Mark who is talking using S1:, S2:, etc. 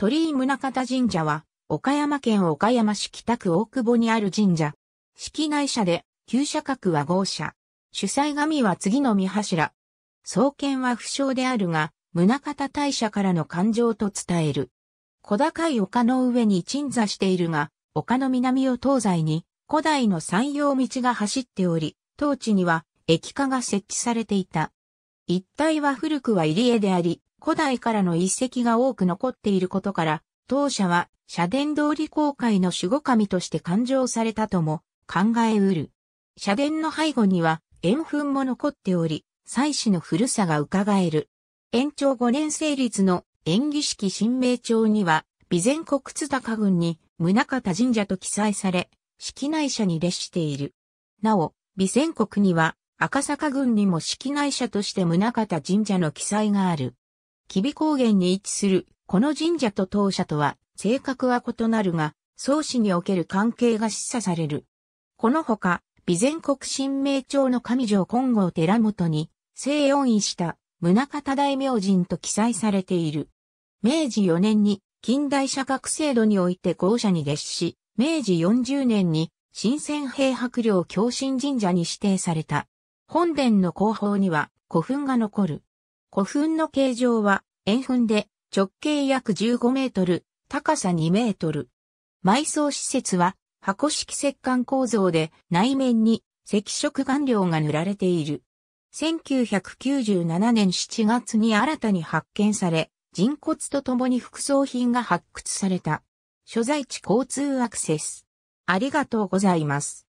S1: 鳥居宗方神社は、岡山県岡山市北区大久保にある神社。式内社で、旧社格は豪社。主催神は次の御柱。創建は不詳であるが、宗方大社からの感情と伝える。小高い丘の上に鎮座しているが、丘の南を東西に、古代の山陽道が走っており、当地には、駅化が設置されていた。一帯は古くは入江であり、古代からの遺跡が多く残っていることから、当社は社殿通り公会の守護神として勘定されたとも考えうる。社殿の背後には円墳も残っており、祭祀の古さが伺える。延長5年成立の演技式新名帳には、備前国津高郡に宗方神社と記載され、式内社に列している。なお、備前国には赤坂郡にも式内社として宗方神社の記載がある。吉備高原に位置する、この神社と当社とは、性格は異なるが、創始における関係が示唆される。このほか、備前国神明朝の上条金剛寺元に、聖恩医した、宗像大明神と記載されている。明治4年に、近代社格制度において豪社に列し、明治40年に、新鮮平白陵共神神社に指定された。本殿の後方には古墳が残る。古墳の形状は、円墳で直径約15メートル、高さ2メートル。埋葬施設は箱式石棺構造で内面に赤色顔料が塗られている。1997年7月に新たに発見され、人骨とともに副葬品が発掘された。所在地交通アクセス。ありが
S2: とうございます。